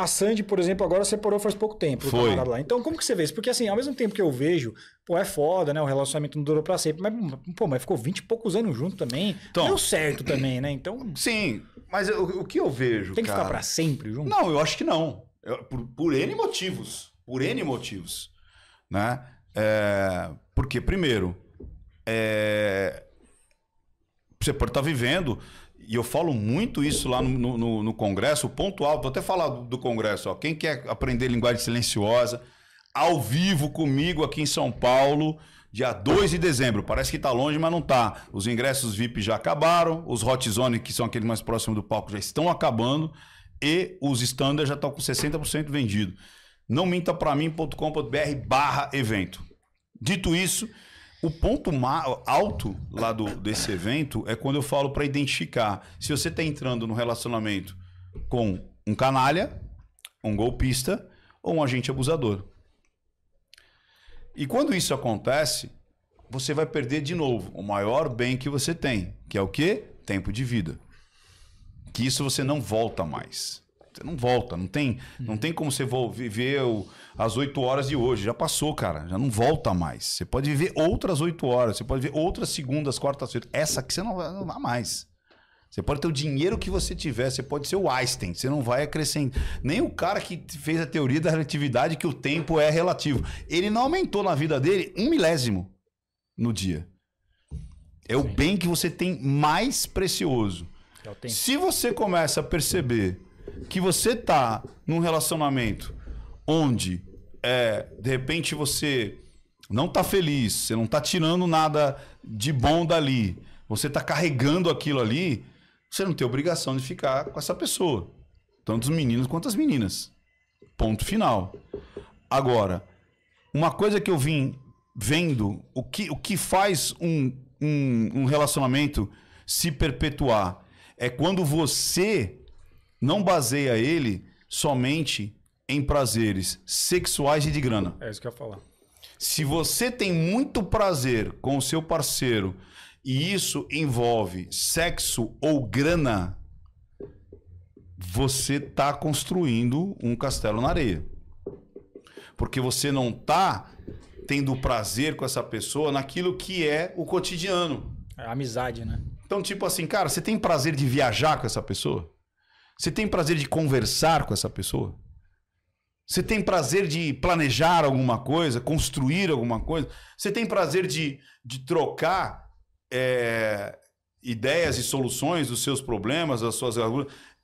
A Sandy, por exemplo, agora separou faz pouco tempo. Foi. Lá. Então, como que você vê isso? Porque, assim, ao mesmo tempo que eu vejo, pô, é foda, né? O relacionamento não durou pra sempre. Mas, pô, mas ficou 20 e poucos anos junto também. Então, Deu certo também, né? Então. Sim, mas eu, o que eu vejo. Tem que cara, ficar pra sempre junto? Não, eu acho que não. Eu, por, por N motivos. Por N motivos. Né? É, porque, primeiro, é, você pode estar tá vivendo e eu falo muito isso lá no, no, no Congresso, o ponto alto, vou até falar do, do Congresso, ó, quem quer aprender linguagem silenciosa, ao vivo comigo aqui em São Paulo, dia 2 de dezembro. Parece que está longe, mas não está. Os ingressos VIP já acabaram, os Hot Zone, que são aqueles mais próximos do palco, já estão acabando e os standards já estão com 60% vendido. Não minta para mim.com.br barra evento. Dito isso, o ponto alto lá do, desse evento é quando eu falo para identificar se você está entrando no relacionamento com um canalha, um golpista ou um agente abusador. E quando isso acontece, você vai perder de novo o maior bem que você tem, que é o quê? Tempo de vida. Que isso você não volta mais. Você não volta, não tem, uhum. não tem como você viver as 8 horas de hoje. Já passou, cara. Já não volta mais. Você pode viver outras 8 horas, você pode ver outras segundas, quartas-feiras. Essa que você não vai, não vai mais. Você pode ter o dinheiro que você tiver, você pode ser o Einstein, você não vai acrescentar. Nem o cara que fez a teoria da relatividade que o tempo é relativo. Ele não aumentou na vida dele um milésimo no dia. É o bem que você tem mais precioso. É Se você começa a perceber que você tá num relacionamento onde, é, de repente, você não tá feliz, você não tá tirando nada de bom dali, você tá carregando aquilo ali, você não tem obrigação de ficar com essa pessoa. Tanto os meninos quanto as meninas. Ponto final. Agora, uma coisa que eu vim vendo, o que, o que faz um, um, um relacionamento se perpetuar é quando você não baseia ele somente em prazeres sexuais e de grana. É isso que eu ia falar. Se você tem muito prazer com o seu parceiro e isso envolve sexo ou grana, você está construindo um castelo na areia. Porque você não está tendo prazer com essa pessoa naquilo que é o cotidiano. É amizade, né? Então, tipo assim, cara, você tem prazer de viajar com essa pessoa? Você tem prazer de conversar com essa pessoa? Você tem prazer de planejar alguma coisa, construir alguma coisa? Você tem prazer de, de trocar é, ideias e soluções dos seus problemas, das suas.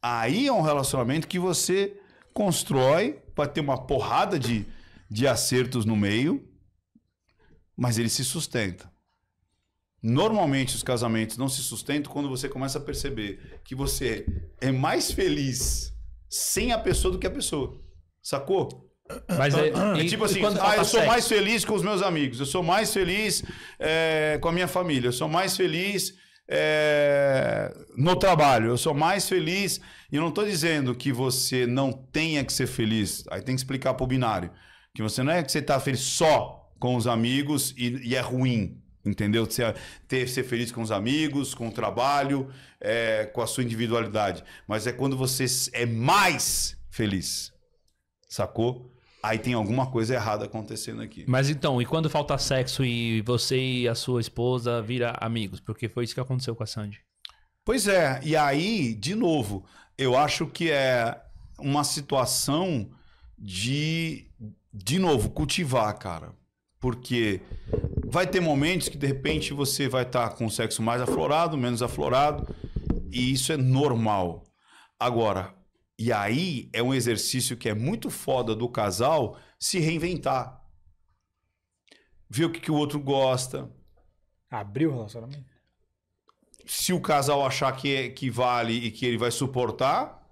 Aí é um relacionamento que você constrói para ter uma porrada de, de acertos no meio, mas ele se sustenta. Normalmente os casamentos não se sustentam quando você começa a perceber que você é mais feliz sem a pessoa do que a pessoa. Sacou? Mas é, é tipo assim, ah, eu sou sexo? mais feliz com os meus amigos, eu sou mais feliz é, com a minha família, eu sou mais feliz é, no trabalho, eu sou mais feliz. E não estou dizendo que você não tenha que ser feliz, aí tem que explicar para o binário. Que você não é que você está feliz só com os amigos e, e é ruim. Entendeu? ser ter, ser feliz com os amigos, com o trabalho, é, com a sua individualidade. Mas é quando você é mais feliz. Sacou? Aí tem alguma coisa errada acontecendo aqui. Mas então, e quando falta sexo e você e a sua esposa viram amigos? Porque foi isso que aconteceu com a Sandy. Pois é, e aí, de novo, eu acho que é uma situação de, de novo, cultivar, cara. Porque vai ter momentos que de repente você vai estar tá com o sexo mais aflorado, menos aflorado, e isso é normal. Agora, e aí é um exercício que é muito foda do casal se reinventar. Ver o que, que o outro gosta. Abrir o relacionamento? Se o casal achar que, é, que vale e que ele vai suportar,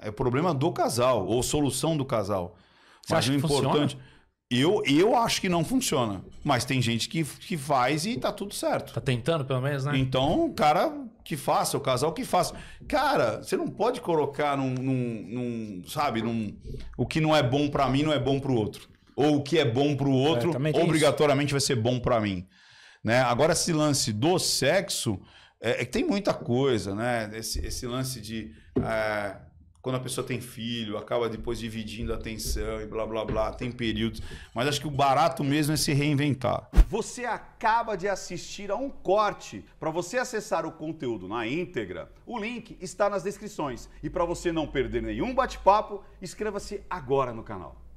é problema do casal, ou solução do casal. Você Mas acha o importante. Funciona? Eu, eu acho que não funciona. Mas tem gente que, que faz e tá tudo certo. Tá tentando, pelo menos, né? Então, o cara que faça, o casal que faça. Cara, você não pode colocar num. num, num sabe, num. O que não é bom para mim não é bom pro outro. Ou o que é bom pro é, outro, é, obrigatoriamente isso. vai ser bom para mim. Né? Agora, esse lance do sexo. É, é, que tem muita coisa, né? Esse, esse lance de. É, quando a pessoa tem filho, acaba depois dividindo a atenção e blá blá blá, tem períodos. Mas acho que o barato mesmo é se reinventar. Você acaba de assistir a um corte. Para você acessar o conteúdo na íntegra, o link está nas descrições. E para você não perder nenhum bate-papo, inscreva-se agora no canal.